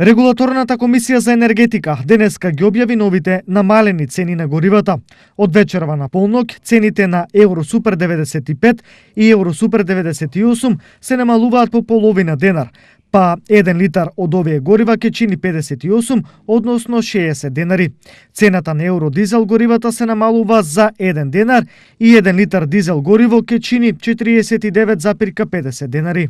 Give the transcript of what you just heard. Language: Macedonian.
Регулаторната комисија за енергетика денеска ги објави новите намалени цени на горивата. Од вечерва на полнок цените на Евросупер 95 и Евросупер 98 се намалуваат по половина денар, па 1 литар од овие горива ќе чини 58, односно 60 денари. Цената на евродизел горивата се намалува за 1 денар и 1 литар дизел гориво ќе чини 49,50 денари.